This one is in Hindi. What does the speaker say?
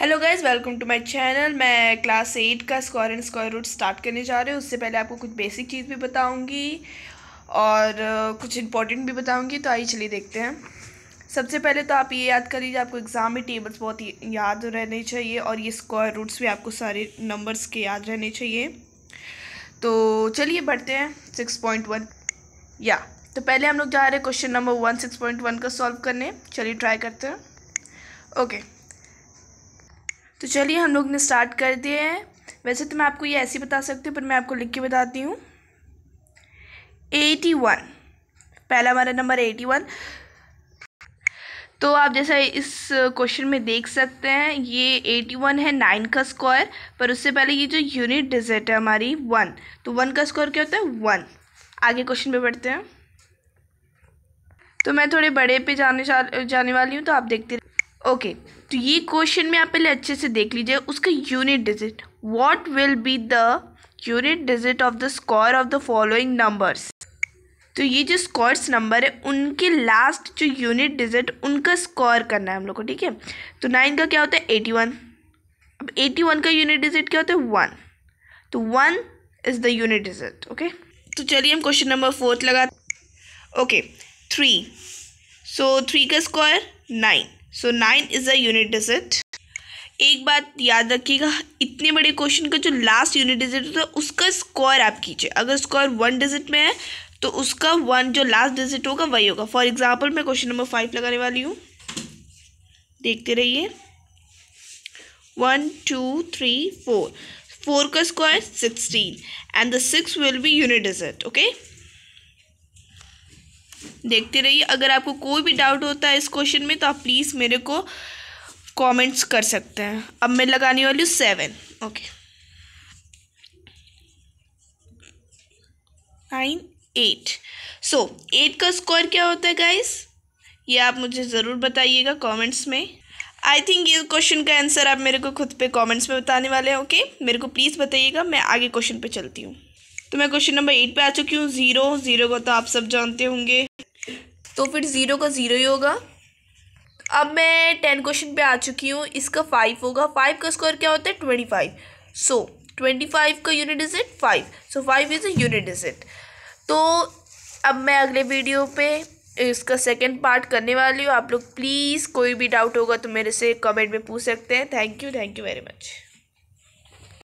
Hello guys welcome to my channel मैं क्लास एट का square and square root start करने जा रहे हूँ उससे पहले आपको कुछ बेसिक चीज़ भी बताऊँगी और uh, कुछ इंपॉर्टेंट भी बताऊँगी तो आइए चलिए देखते हैं सबसे पहले तो आप ये याद कर लीजिए आपको एग्ज़ाम में टेबल्स बहुत याद रहने चाहिए और ये स्क्वायर रूट्स भी आपको सारे नंबर्स के याद रहने चाहिए तो चलिए बढ़ते हैं सिक्स पॉइंट वन या तो पहले हम लोग जा रहे हैं question number one six point one का सॉल्व करने चलिए ट्राई करते हैं ओके okay. तो चलिए हम लोग ने स्टार्ट कर दिए हैं वैसे तो मैं आपको ये ऐसे बता सकती हूँ पर मैं आपको लिख के बताती हूँ एटी वन पहला हमारा नंबर एटी वन तो आप जैसा इस क्वेश्चन में देख सकते हैं ये एटी वन है नाइन का स्क्वायर पर उससे पहले ये जो यूनिट डिजिट है हमारी वन तो वन का स्क्वायर क्या होता है वन आगे क्वेश्चन पे बढ़ते हैं तो मैं थोड़े बड़े पे जाने जाने वाली हूँ तो आप देखते ओके तो ये क्वेश्चन में आप पहले अच्छे से देख लीजिए उसका unit digit what will be the unit digit of the square of the following numbers तो ये जो स्कोर्स नंबर है उनके लास्ट जो यूनिट डिजिट उनका स्कोर करना है हम लोग को ठीक है तो नाइन का क्या होता है एटी वन अब एटी वन का यूनिट डिजिट क्या होता है वन तो one is the unit digit okay तो चलिए हम क्वेश्चन नंबर फोर्थ लगा ओके थ्री सो थ्री का square nine so nine is a unit digit एक बात याद रखिएगा इतने बड़े क्वेश्चन का जो लास्ट यूनिट डिजिट होता है उसका स्क्वायर आप कीजिए अगर स्क्वायर वन डिजिट में है तो उसका वन जो लास्ट डिजिट होगा वही होगा फॉर एग्जाम्पल मैं क्वेश्चन नंबर फाइव लगाने वाली हूँ देखते रहिए one two three four four का square sixteen and the six will be unit digit okay देखते रहिए अगर आपको कोई भी डाउट होता है इस क्वेश्चन में तो आप प्लीज़ मेरे को कमेंट्स कर सकते हैं अब मैं लगाने वाली हूँ seven okay nine eight so eight का स्कोर क्या होता है गाइस ये आप मुझे ज़रूर बताइएगा कमेंट्स में आई थिंक ये क्वेश्चन का आंसर आप मेरे को खुद पे कमेंट्स में बताने वाले हैं ओके okay? मेरे को प्लीज़ बताइएगा मैं आगे क्वेश्चन पे चलती हूँ तो मैं क्वेश्चन नंबर एट पे आ चुकी हूँ ज़ीरो ज़ीरो को तो आप सब जानते होंगे तो फिर ज़ीरो का ज़ीरो ही होगा अब मैं टेन क्वेश्चन पे आ चुकी हूँ इसका फाइव होगा फाइव का स्क्वायर क्या होता है twenty five so twenty five का unit is it five so five is a unit is it तो अब मैं अगले वीडियो पे इसका सेकेंड पार्ट करने वाली हूँ आप लोग प्लीज़ कोई भी डाउट होगा तो मेरे से कमेंट में पूछ सकते हैं thank you thank you very much